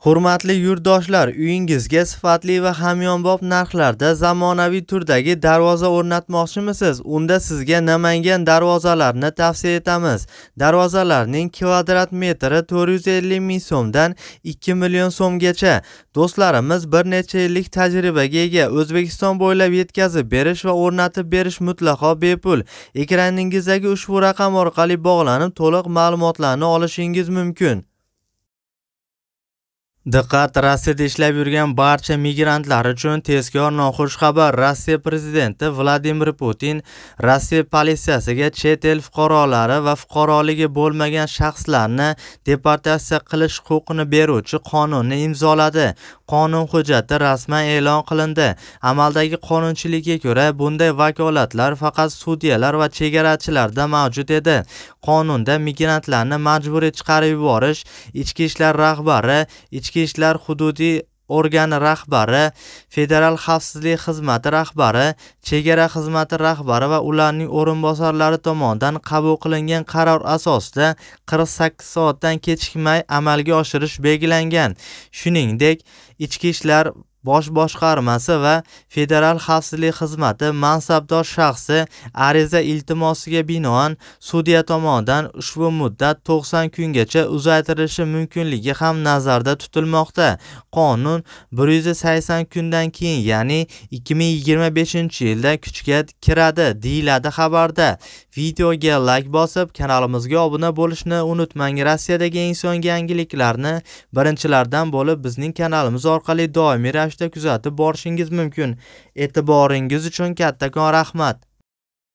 Hurmatli yurtdoshlar, uyingizga sifatli va hamyonbop narxlarda zamonaviy turdagi darvoza o'rnatmoqchimisiz? Unda sizga Namangan darvozalarni tavsiya etamiz. Darvozalarning kvadrat metri 450 ming so'mdan 2 million so'mgacha. Do'stlarimiz bir necha yillik tajribaga ega O'zbekiston bo'ylab yetkazib berish va o'rnatib berish mutlaqo bepul. Ekraningizdagi ushbu raqam orqali bog'lanib, to'liq ma'lumotlarni olishingiz mumkin. Diqqat Rossiyada ishlab yurgan barcha migrantlar uchun tezkor noxush xabar. Rossiya prezidenti Vladimir Putin Rossiya politsiyasiga chet el fuqarolari va fuqaroligi bo'lmagan shaxslarni deportatsiya qilish huquqini beruvchi qonunni imzoladi. Qonun hujjati rasman e'lon qilindi. Amaldagi qonunchilikka ko'ra, bunday vakolatlar faqat sudyalar va chegarachilarda mavjud edi. Qonunda migrantlarni majburiy chiqarib yuborish ichki ishlar rahbari, ich ichki ishlar hududiy organi rahbari federal xavfsizlik xizmati rahbari chegara xizmati rahbari va ularning o'rinbosarlari tomonidan qabul qilingan qaror asosida 48 soatdan kechikmay amalga oshirish belgilangan shuningdek ichki ishlar bosh boshqarmasi va Federal xavfsizlik xizmati mansabdor shaxsi ariza iltimosiga binoan sudya tomonidan ushbu muddat 90 kungacha uzaytirilishi mumkinligi ham nazarda tutilmoqda. Qonun 180 kundan keyin, ya'ni 2025-yilda kuchga kiradi, deyiladi xabarda. Videoga layk bosib, kanalimizga obuna bo'lishni unutmang. Rossiyadagi eng so'nggi yangiliklarni birinchilardan bo'lib bizning kanalimiz orqali doimiy ravishda kuzatib borishingiz mumkin. E'tiboringiz uchun kattakon rahmat.